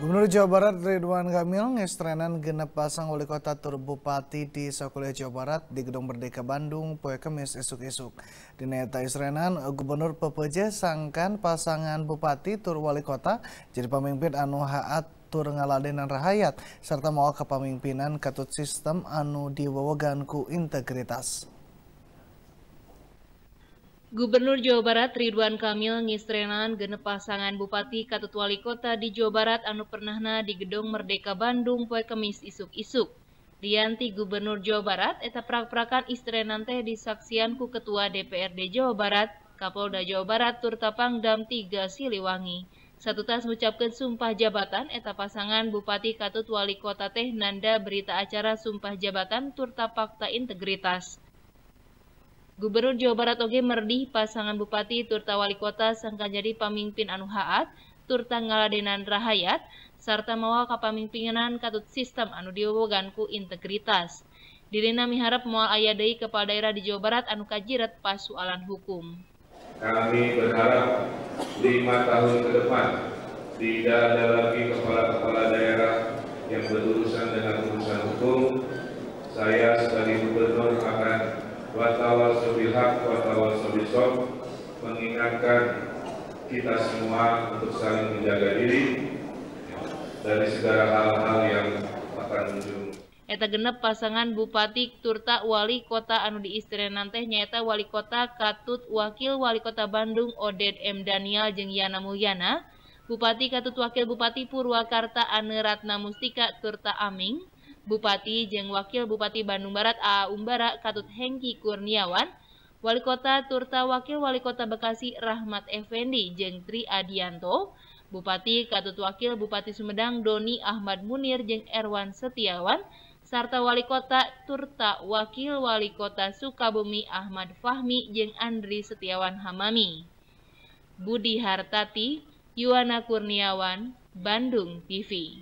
Gubernur Jawa Barat Ridwan Kamil ngestrenan genep pasang wali kota tur bupati di Sakulia Jawa Barat di Gedung Merdeka Bandung poe Kamis esuk-esuk. Di neta istrenan, Gubernur PPJ sangkan pasangan bupati tur wali kota jadi pemimpin anu haat tur ngaladenan rahayat serta mau kepemimpinan katut sistem anu diwawaganku ku integritas. Gubernur Jawa Barat Ridwan Kamil ngistrenan genep pasangan Bupati Katut Wali Kota di Jawa Barat anu pernahna di Gedung Merdeka Bandung poe Kemis isuk-isuk. Dianti Gubernur Jawa Barat eta prak-prakan istrenan teh disaksian ku Ketua DPRD Jawa Barat, Kapolda Jawa Barat turta Pangdam 3 Siliwangi. Satu tas mengucapkan sumpah jabatan eta pasangan Bupati Katut Wali Kota teh nanda berita acara sumpah jabatan turta fakta integritas. Gubernur Jawa Barat Oge Merdi pasangan Bupati Turta Wali Kota sangka jadi Pamimpin Anu Haat, Turta Ngaladenan Rahayat, serta mawa kapamimpinan katut sistem anu Diwoganku integritas. Dirina miharap mual ayadei kepala daerah di Jawa Barat anu kajirat pasualan hukum. Kami berharap lima tahun ke depan tidak ada lagi kepala-kepala daerah yang berurus mengingatkan kita semua untuk saling menjaga diri dari segala hal-hal yang akan muncul. Eta genep pasangan Bupati Turta Wali Kota anu di istri teh nyata Wali Kota Katut Wakil Wali Kota Bandung Oded M. Daniel jeng Yana Mulyana, Bupati Katut Wakil Bupati Purwakarta Ane Ratna Mustika Turta Aming, Bupati Jeng Wakil Bupati Bandung Barat A. Umbara Katut Hengki Kurniawan, Wali Kota Turta Wakil Wali Kota Bekasi Rahmat Effendi Jeng Tri Adianto, Bupati Katut Wakil Bupati Sumedang Doni Ahmad Munir Jeng Erwan Setiawan, serta Wali Kota Turta Wakil Wali Kota Sukabumi Ahmad Fahmi Jeng Andri Setiawan Hamami. Budi Hartati, Yuwana Kurniawan, Bandung TV.